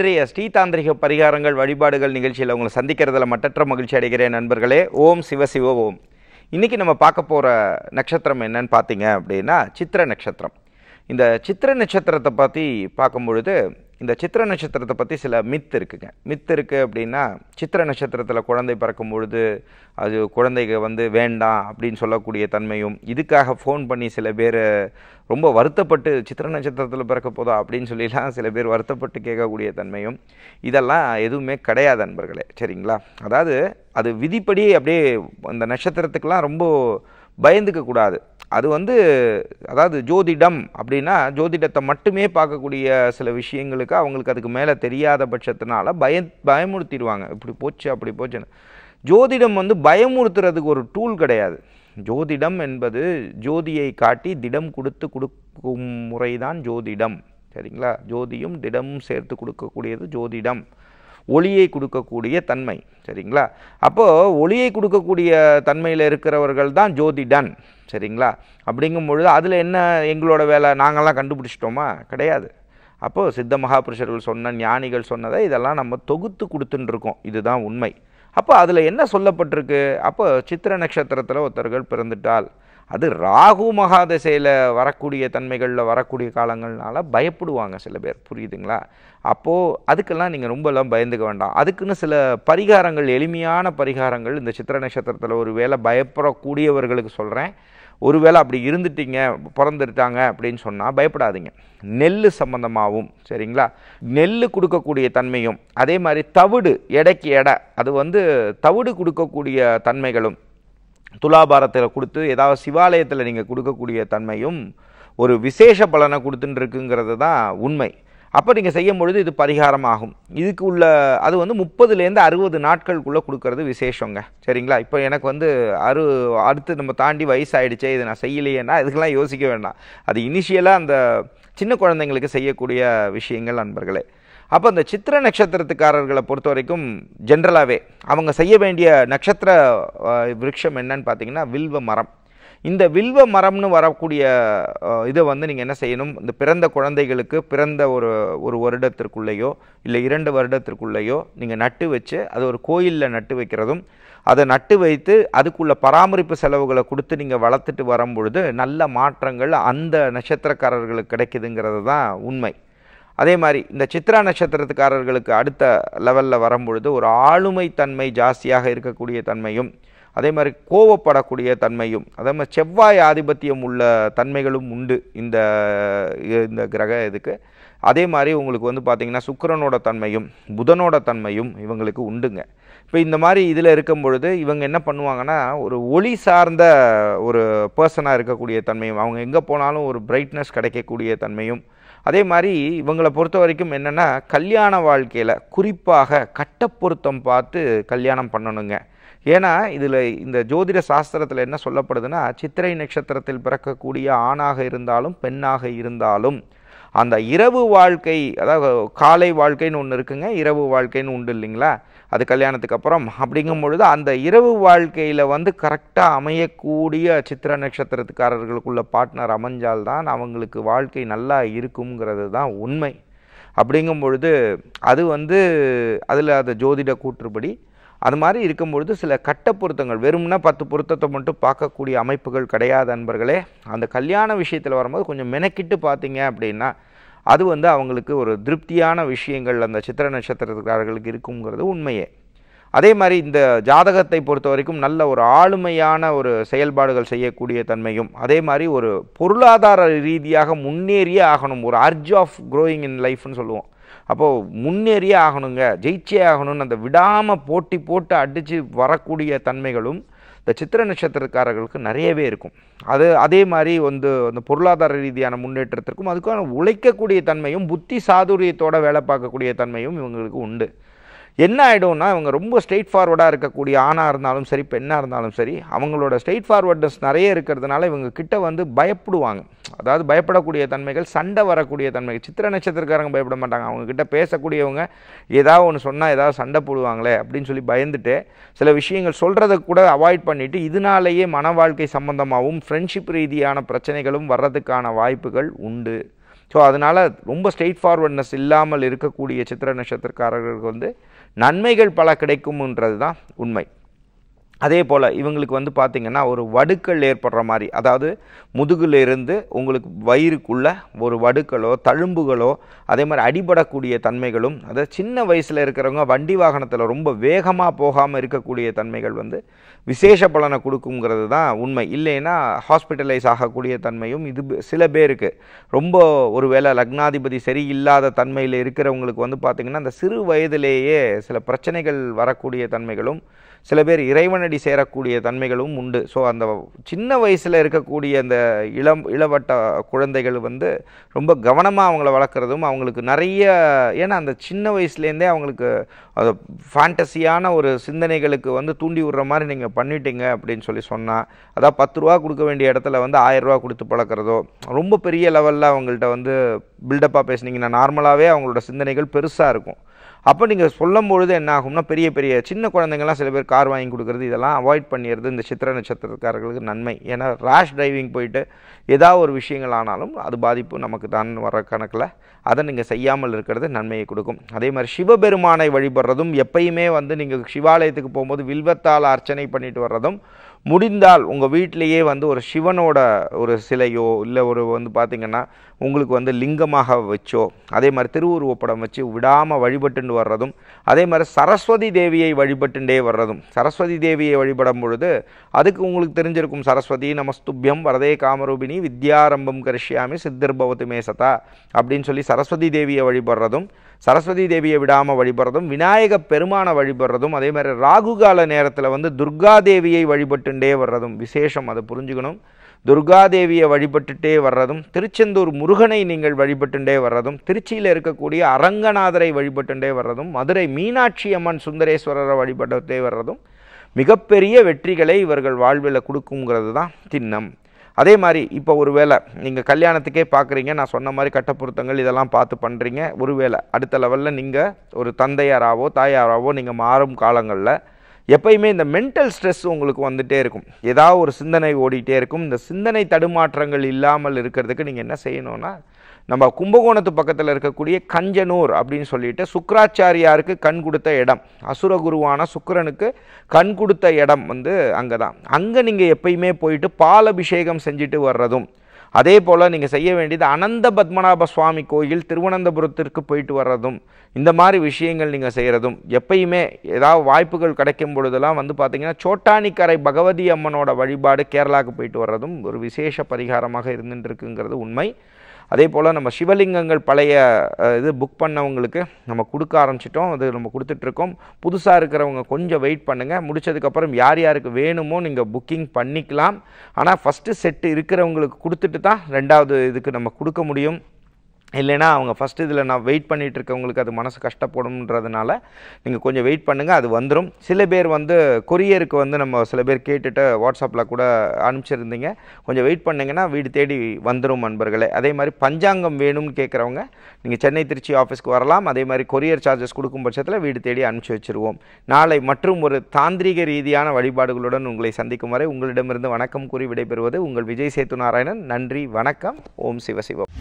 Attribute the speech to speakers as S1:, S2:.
S1: இன்றைய ஸ்ரீதாந்திரிக பரிகாரங்கள் வழிபாடுகள் நிகழ்ச்சியில் உங்களை சந்திக்கிறதுல மட்டற்ற மகிழ்ச்சி அடைகிறேன் நண்பர்களே ஓம் சிவசிவ ஓம் இன்றைக்கி நம்ம பார்க்க போகிற நட்சத்திரம் என்னன்னு பார்த்தீங்க அப்படின்னா சித்திர நட்சத்திரம் இந்த சித்திர நட்சத்திரத்தை பற்றி பார்க்கும் பொழுது இந்த சித்திர நட்சத்திரத்தை பற்றி சில மித்து இருக்குங்க மித்து இருக்குது அப்படின்னா சித்திர நட்சத்திரத்தில் குழந்தை பிறக்கும் பொழுது அது குழந்தைக வந்து வேண்டாம் அப்படின்னு சொல்லக்கூடிய தன்மையும் இதுக்காக ஃபோன் பண்ணி சில பேர் ரொம்ப வருத்தப்பட்டு சித்திர நட்சத்திரத்தில் பிறக்க போதா அப்படின்னு சொல்லிலாம் சில பேர் வருத்தப்பட்டு கேட்கக்கூடிய தன்மையும் இதெல்லாம் எதுவுமே கிடையாது நண்பர்களே சரிங்களா அதாவது அது விதிப்படி அப்படியே அந்த நட்சத்திரத்துக்கெலாம் ரொம்ப பயந்துக்க கூடாது அது வந்து அதாவது ஜோதிடம் அப்படின்னா ஜோதிடத்தை மட்டுமே பார்க்கக்கூடிய சில விஷயங்களுக்கு அவங்களுக்கு அதுக்கு மேலே தெரியாத பட்சத்தினால பய பயமுறுத்திடுவாங்க இப்படி போச்சு அப்படி போச்சுன்னு ஜோதிடம் வந்து பயமுறுத்துறதுக்கு ஒரு டூல் கிடையாது ஜோதிடம் என்பது ஜோதியை காட்டி திடம் கொடுத்து கொடுக்கும் முறைதான் ஜோதிடம் சரிங்களா ஜோதியும் திடமும் சேர்த்து கொடுக்கக்கூடியது ஜோதிடம் ஒளியை கொடுக்கக்கூடிய தன்மை சரிங்களா அப்போது ஒளியை கொடுக்கக்கூடிய தன்மையில் இருக்கிறவர்கள் தான் ஜோதிடன் சரிங்களா அப்படிங்கும் பொழுது அதில் என்ன எங்களோட வேலை நாங்கள்லாம் கண்டுபிடிச்சிட்டோமா கிடையாது அப்போது சித்த மகாபுருஷர்கள் சொன்ன ஞானிகள் சொன்னதை இதெல்லாம் நம்ம தொகுத்து கொடுத்துட்டுருக்கோம் இதுதான் உண்மை அப்போ அதில் என்ன சொல்லப்பட்டிருக்கு அப்போ சித்திர நட்சத்திரத்தில் ஒருத்தர்கள் பிறந்துட்டால் அது ராகு மகாதசையில் வரக்கூடிய தன்மைகளில் வரக்கூடிய காலங்கள்னால பயப்படுவாங்க சில பேர் புரியுதுங்களா அப்போது அதுக்கெல்லாம் நீங்கள் ரொம்பலாம் பயந்துக்க வேண்டாம் அதுக்குன்னு சில பரிகாரங்கள் எளிமையான பரிகாரங்கள் இந்த சித்திர நட்சத்திரத்தில் ஒரு வேலை பயப்படக்கூடியவர்களுக்கு சொல்கிறேன் ஒருவேளை அப்படி இருந்துட்டீங்க பிறந்துட்டாங்க அப்படின்னு சொன்னால் பயப்படாதீங்க நெல் சம்மந்தமாகவும் சரிங்களா நெல் கொடுக்கக்கூடிய தன்மையும் அதே மாதிரி தவிடு எடைக்கு எடை அது வந்து தவிடு கொடுக்கக்கூடிய தன்மைகளும் துலாபாரத்தில் கொடுத்து ஏதாவது சிவாலயத்தில் நீங்கள் கொடுக்கக்கூடிய தன்மையும் ஒரு விசேஷ பலனை கொடுத்துட்டு இருக்குங்கிறது தான் உண்மை அப்போ நீங்கள் செய்யும் பொழுது இது பரிகாரமாகும் இதுக்கு உள்ள அது வந்து முப்பதுலேருந்து அறுபது நாட்களுக்குள்ளே கொடுக்கறது விசேஷங்க சரிங்களா இப்போ எனக்கு வந்து அறு அடுத்து நம்ம தாண்டி வயசாகிடுச்சே இது நான் செய்யலையேன்னா இதுக்கெல்லாம் யோசிக்க வேண்டாம் அது இனிஷியலாக அந்த சின்ன குழந்தைங்களுக்கு செய்யக்கூடிய விஷயங்கள் நண்பர்களே அப்போ இந்த சித்திர நட்சத்திரத்துக்காரர்களை பொறுத்த வரைக்கும் ஜென்ரலாகவே அவங்க செய்ய வேண்டிய நட்சத்திர விருட்சம் என்னன்னு பார்த்தீங்கன்னா வில்வ மரம் இந்த வில்வ மரம்னு வரக்கூடிய இதை வந்து நீங்கள் என்ன செய்யணும் இந்த பிறந்த குழந்தைகளுக்கு பிறந்த ஒரு ஒரு வருடத்திற்குள்ளேயோ இல்லை இரண்டு வருடத்திற்குள்ளேயோ நீங்கள் நட்டு வச்சு அது ஒரு கோயிலில் நட்டு வைக்கிறதும் அதை நட்டு வைத்து அதுக்குள்ள பராமரிப்பு செலவுகளை கொடுத்து நீங்கள் வளர்த்துட்டு வரும்பொழுது நல்ல மாற்றங்கள் அந்த நட்சத்திரக்காரர்களுக்கு கிடைக்குதுங்கிறது தான் உண்மை அதே மாதிரி இந்த சித்ரா நட்சத்திரத்துக்காரர்களுக்கு அடுத்த லெவலில் வரும்பொழுது ஒரு ஆளுமை தன்மை ஜாஸ்தியாக இருக்கக்கூடிய தன்மையும் அதே மாதிரி கோவப்படக்கூடிய தன்மையும் அதே மாதிரி செவ்வாய் ஆதிபத்தியம் உள்ள தன்மைகளும் உண்டு இந்த இந்த கிரக இதுக்கு அதே மாதிரி உங்களுக்கு வந்து பார்த்திங்கன்னா சுக்கரனோட தன்மையும் புதனோட தன்மையும் இவங்களுக்கு உண்டுங்க இப்போ இந்த மாதிரி இதில் இருக்கும் பொழுது இவங்க என்ன பண்ணுவாங்கன்னா ஒரு ஒளி சார்ந்த ஒரு பர்சனாக இருக்கக்கூடிய தன்மையும் அவங்க எங்கே போனாலும் ஒரு பிரைட்னஸ் கிடைக்கக்கூடிய தன்மையும் அதே மாதிரி இவங்களை பொறுத்த வரைக்கும் என்னென்னா கல்யாண வாழ்க்கையில் குறிப்பாக கட்ட பொருத்தம் பார்த்து கல்யாணம் பண்ணணுங்க ஏன்னா இதில் இந்த ஜோதிட சாஸ்திரத்தில் என்ன சொல்லப்படுதுன்னா சித்திரை நட்சத்திரத்தில் பிறக்கக்கூடிய ஆணாக இருந்தாலும் பெண்ணாக இருந்தாலும் அந்த இரவு வாழ்க்கை அதாவது காலை வாழ்க்கைன்னு ஒன்று இருக்குங்க இரவு வாழ்க்கைன்னு உண்டு இல்லைங்களா அது கல்யாணத்துக்கு அப்புறம் அப்படிங்கும் பொழுது அந்த இரவு வாழ்க்கையில் வந்து கரெக்டாக அமையக்கூடிய சித்திர நட்சத்திரத்துக்காரர்களுக்குள்ள பார்ட்னர் அமைஞ்சால்தான் அவங்களுக்கு வாழ்க்கை நல்லா இருக்குங்கிறது தான் உண்மை அப்படிங்கும் பொழுது அது வந்து அதில் அது ஜோதிட கூற்றுப்படி அது மாதிரி இருக்கும் பொழுது சில கட்ட பொருத்தங்கள் வெறும்னா பத்து பொருத்தத்தை மட்டும் பார்க்கக்கூடிய அமைப்புகள் கிடையாது அன்பர்களே அந்த கல்யாண விஷயத்தில் வரும்போது கொஞ்சம் மெனக்கிட்டு பார்த்தீங்க அப்படின்னா அது வந்து அவங்களுக்கு ஒரு திருப்தியான விஷயங்கள் அந்த சித்திர நட்சத்திரக்காரர்களுக்கு இருக்குங்கிறது உண்மையே அதே மாதிரி இந்த ஜாதகத்தை பொறுத்த வரைக்கும் நல்ல ஒரு ஆளுமையான ஒரு செயல்பாடுகள் செய்யக்கூடிய தன்மையும் அதே மாதிரி ஒரு பொருளாதார ரீதியாக முன்னேறியே ஆகணும் ஒரு அர்ஜ் ஆஃப் க்ரோயிங் இன் லைஃப்னு சொல்லுவோம் அப்போது முன்னேறியே ஆகணுங்க ஜெயிச்சே ஆகணும்னு அந்த விடாமல் போட்டி போட்டு அடித்து வரக்கூடிய தன்மைகளும் இந்த சித்திர நட்சத்திரக்காரர்களுக்கு நிறையவே இருக்கும் அது அதே மாதிரி வந்து அந்த பொருளாதார ரீதியான முன்னேற்றத்திற்கும் அதுக்கான உழைக்கக்கூடிய தன்மையும் புத்தி சாதுரியத்தோட வேலை பார்க்கக்கூடிய தன்மையும் இவங்களுக்கு உண்டு என்ன ஆகிடும்னா இவங்க ரொம்ப ஸ்ட்ரெயிட் ஃபார்வர்டாக இருக்கக்கூடிய ஆணாக இருந்தாலும் சரி பெண்ணாக இருந்தாலும் சரி அவங்களோட ஸ்ட்ரெயிட் ஃபார்வர்ட்னஸ் நிறைய இருக்கிறதுனால இவங்க கிட்ட வந்து பயப்படுவாங்க அதாவது பயப்படக்கூடிய தன்மைகள் சண்டை வரக்கூடிய தன்மைகள் சித்திர நட்சத்திரக்காரங்க பயப்பட மாட்டாங்க அவங்கக்கிட்ட பேசக்கூடியவங்க ஏதாவது ஒன்று சொன்னால் ஏதாவது சண்டை போடுவாங்களே அப்படின்னு சொல்லி பயந்துட்டு சில விஷயங்கள் சொல்கிறத கூட அவாய்ட் பண்ணிவிட்டு இதனாலேயே மன வாழ்க்கை சம்மந்தமாகவும் ஃப்ரெண்ட்ஷிப் ரீதியான பிரச்சனைகளும் வர்றதுக்கான வாய்ப்புகள் உண்டு ஸோ அதனால் ரொம்ப ஸ்ட்ரெயிட் ஃபார்வர்ட்னஸ் இல்லாமல் இருக்கக்கூடிய சித்திர நட்சத்திரக்காரர்களுக்கு வந்து நன்மைகள் பல கிடைக்கும்ன்றது தான் உண்மை அதே போல் இவங்களுக்கு வந்து பார்த்திங்கன்னா ஒரு வடுக்கள் ஏற்படுற மாதிரி அதாவது முதுகுலேருந்து உங்களுக்கு வயிறுக்குள்ள ஒரு வடுக்களோ தழும்புகளோ அதே மாதிரி அடிபடக்கூடிய தன்மைகளும் அதாவது சின்ன வயசில் இருக்கிறவங்க வண்டி வாகனத்தில் ரொம்ப வேகமாக போகாமல் இருக்கக்கூடிய தன்மைகள் வந்து விசேஷ பலனை கொடுக்குங்கிறது தான் உண்மை இல்லைன்னா ஹாஸ்பிட்டலைஸ் ஆகக்கூடிய தன்மையும் இது சில பேருக்கு ரொம்ப ஒரு வேளை லக்னாதிபதி சரியில்லாத தன்மையில் இருக்கிறவங்களுக்கு வந்து பார்த்திங்கன்னா அந்த சிறு வயதிலேயே சில பிரச்சனைகள் வரக்கூடிய தன்மைகளும் சில பேர் இறைவனடி பின்னடி சேரக்கூடிய தன்மைகளும் உண்டு ஸோ அந்த சின்ன வயசில் இருக்கக்கூடிய அந்த இளம் இளவட்ட குழந்தைகள் வந்து ரொம்ப கவனமாக அவங்கள வளர்க்குறதும் அவங்களுக்கு நிறைய ஏன்னா அந்த சின்ன வயசுலேருந்தே அவங்களுக்கு அது ஃபேண்டஸியான ஒரு சிந்தனைகளுக்கு வந்து தூண்டி விடுற மாதிரி நீங்கள் பண்ணிட்டீங்க அப்படின்னு சொல்லி சொன்னால் அதான் பத்து ரூபா கொடுக்க வேண்டிய இடத்துல வந்து ரூபா கொடுத்து பழக்கிறதோ ரொம்ப பெரிய லெவலில் அவங்கள்ட்ட வந்து பில்டப்பாக பேசுனீங்கன்னா நார்மலாகவே அவங்களோட சிந்தனைகள் பெருசாக இருக்கும் அப்போ நீங்கள் சொல்லும் பொழுது என்ன ஆகும்னா பெரிய பெரிய சின்ன குழந்தைங்கள்லாம் சில பேர் கார் வாங்கி கொடுக்குறது இதெல்லாம் அவாய்ட் பண்ணிடுறது இந்த சித்திர நட்சத்திரக்காரர்களுக்கு நன்மை ஏன்னா ரேஷ் டிரைவிங் போயிட்டு ஏதாவது ஒரு விஷயங்கள் ஆனாலும் அது பாதிப்பு நமக்கு தான் வர கணக்கில் அதை நீங்கள் செய்யாமல் இருக்கிறது நன்மையை கொடுக்கும் அதே மாதிரி சிவபெருமானை வழிபடுறதும் எப்பயுமே வந்து நீங்கள் சிவாலயத்துக்கு போகும்போது வில்வத்தால் அர்ச்சனை பண்ணிட்டு வர்றதும் முடிந்தால் உங்கள் வீட்டிலையே வந்து ஒரு சிவனோட ஒரு சிலையோ இல்லை ஒரு வந்து பார்த்திங்கன்னா உங்களுக்கு வந்து லிங்கமாக வச்சோ அதே மாதிரி திருவுருவ படம் வச்சு விடாமல் வழிபட்டுண்டு வர்றதும் அதே மாதிரி சரஸ்வதி தேவியை வழிபட்டுண்டே வர்றதும் சரஸ்வதி தேவியை வழிபடும் பொழுது அதுக்கு உங்களுக்கு தெரிஞ்சிருக்கும் சரஸ்வதி நமஸ்துபியம் வரதே காமரூபிணி வித்யாரம்பம் கரிஷியாமி சித்திர்பவத்துமே சதா அப்படின்னு சொல்லி சரஸ்வதி தேவியை வழிபடுறதும் சரஸ்வதி தேவியை விடாமல் வழிபடுறதும் விநாயக பெருமானை வழிபடுறதும் அதே மாதிரி ராகு கால நேரத்தில் வந்து துர்கா தேவியை வழிபட்டுண்டே வர்றதும் விசேஷம் அதை புரிஞ்சுக்கணும் துர்கா தேவியை வழிபட்டுட்டே வர்றதும் திருச்செந்தூர் முருகனை நீங்கள் வழிபட்டுண்டே வர்றதும் திருச்சியில் இருக்கக்கூடிய அரங்கநாதரை வழிபட்டுண்டே வர்றதும் மதுரை மீனாட்சி அம்மன் சுந்தரேஸ்வரரை வழிபட்டுட்டே வர்றதும் மிகப்பெரிய வெற்றிகளை இவர்கள் வாழ்வில் கொடுக்குங்கிறது தான் திண்ணம் அதே மாதிரி இப்போ ஒரு வேளை நீங்கள் கல்யாணத்துக்கே பார்க்குறீங்க நான் சொன்ன மாதிரி கட்ட பொருத்தங்கள் இதெல்லாம் பார்த்து பண்ணுறீங்க ஒரு வேளை அடுத்த லெவலில் நீங்கள் ஒரு தந்தையாராவோ தாயாராவோ நீங்கள் மாறும் காலங்களில் எப்பயுமே இந்த மென்டல் ஸ்ட்ரெஸ் உங்களுக்கு வந்துகிட்டே இருக்கும் ஏதாவது ஒரு சிந்தனை ஓடிட்டே இருக்கும் இந்த சிந்தனை தடுமாற்றங்கள் இல்லாமல் இருக்கிறதுக்கு நீங்கள் என்ன செய்யணும்னா நம்ம கும்பகோணத்து பக்கத்தில் இருக்கக்கூடிய கஞ்சனூர் அப்படின்னு சொல்லிட்டு சுக்கராச்சாரியாருக்கு கண் கொடுத்த இடம் அசுரகுருவான சுக்கரனுக்கு கண் கொடுத்த இடம் வந்து அங்கே தான் அங்கே நீங்கள் எப்பயுமே போயிட்டு பால் அபிஷேகம் செஞ்சுட்டு வர்றதும் அதே போல் நீங்கள் செய்ய வேண்டியது அனந்த பத்மநாப சுவாமி கோயில் திருவனந்தபுரத்திற்கு போயிட்டு வர்றதும் இந்த மாதிரி விஷயங்கள் நீங்கள் செய்கிறதும் எப்பயுமே ஏதாவது வாய்ப்புகள் கிடைக்கும் பொழுதெல்லாம் வந்து பார்த்திங்கன்னா சோட்டானிக்கரை பகவதி அம்மனோட வழிபாடு கேரளாவுக்கு போயிட்டு வர்றதும் ஒரு விசேஷ பரிகாரமாக இருந்துட்டுருக்குங்கிறது உண்மை அதே போல் நம்ம சிவலிங்கங்கள் பழைய இது புக் பண்ணவங்களுக்கு நம்ம கொடுக்க ஆரம்பிச்சிட்டோம் அது நம்ம கொடுத்துட்ருக்கோம் புதுசாக இருக்கிறவங்க கொஞ்சம் வெயிட் பண்ணுங்கள் முடிச்சதுக்கப்புறம் யார் யாருக்கு வேணுமோ நீங்கள் புக்கிங் பண்ணிக்கலாம் ஆனால் ஃபஸ்ட்டு செட்டு இருக்கிறவங்களுக்கு கொடுத்துட்டு தான் ரெண்டாவது இதுக்கு நம்ம கொடுக்க முடியும் இல்லைனா அவங்க ஃபஸ்ட்டு இதில் நான் வெயிட் பண்ணிகிட்டு இருக்கவங்களுக்கு அது மனசு கஷ்டப்படும்ன்றதுனால நீங்கள் கொஞ்சம் வெயிட் பண்ணுங்கள் அது வந்துடும் சில பேர் வந்து கொரியருக்கு வந்து நம்ம சில பேர் கேட்டுட்டு வாட்ஸ்அப்பில் கூட அனுப்பிச்சிருந்தீங்க கொஞ்சம் வெயிட் பண்ணிங்கன்னா வீடு தேடி வந்துடும் நண்பர்களே அதே மாதிரி பஞ்சாங்கம் வேணும்னு கேட்குறவங்க நீங்கள் சென்னை திருச்சி ஆஃபீஸ்க்கு வரலாம் அதே மாதிரி கொரியர் சார்ஜஸ் கொடுக்கும் பட்சத்தில் வீடு தேடி அனுப்பிச்சி வச்சுருவோம் நாளை மற்றும் ஒரு தாந்திரிக ரீதியான வழிபாடுகளுடன் உங்களை சந்திக்கும் வரை உங்களிடமிருந்து வணக்கம் கூறி விடைபெறுவது உங்கள் விஜய் சேத்து நாராயணன் நன்றி வணக்கம் ஓம் சிவசிவம்